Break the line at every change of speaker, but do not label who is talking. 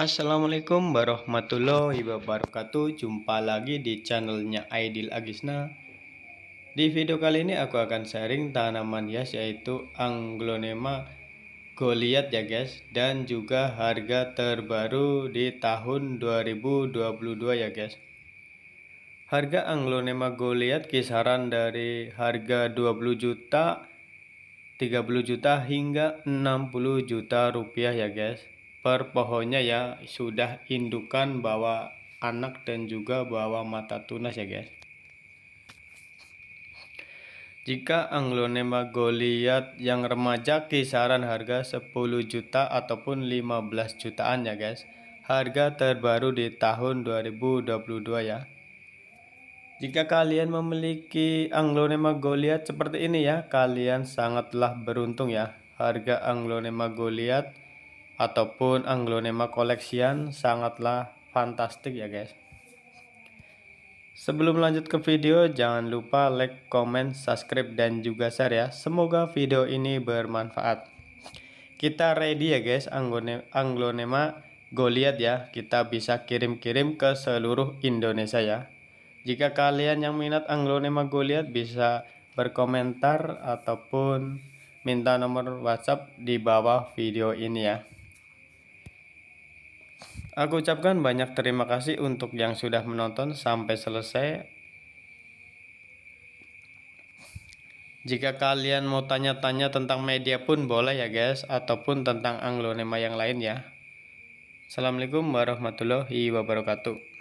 Assalamualaikum warahmatullahi wabarakatuh Jumpa lagi di channelnya Aidil Agisna Di video kali ini aku akan sharing tanaman hias yaitu Anglonema goliat ya guys Dan juga harga terbaru di tahun 2022 ya guys Harga Anglonema goliat kisaran dari harga 20 juta 30 juta hingga 60 juta rupiah ya guys per pohonnya ya sudah indukan bawa anak dan juga bawa mata tunas ya guys jika Anglonema Goliath yang remaja kisaran harga 10 juta ataupun 15 jutaan ya guys harga terbaru di tahun 2022 ya jika kalian memiliki Anglonema Goliath seperti ini ya kalian sangatlah beruntung ya harga Anglonema Goliath ataupun Anglonema koleksian sangatlah fantastik ya guys. Sebelum lanjut ke video, jangan lupa like, comment, subscribe, dan juga share ya. Semoga video ini bermanfaat. Kita ready ya guys, Anglonema goliat ya. Kita bisa kirim-kirim ke seluruh Indonesia ya. Jika kalian yang minat Anglonema goliat bisa berkomentar ataupun minta nomor WhatsApp di bawah video ini ya. Aku ucapkan banyak terima kasih untuk yang sudah menonton sampai selesai. Jika kalian mau tanya-tanya tentang media pun boleh ya guys, ataupun tentang anglonema yang lain ya. Assalamualaikum warahmatullahi wabarakatuh.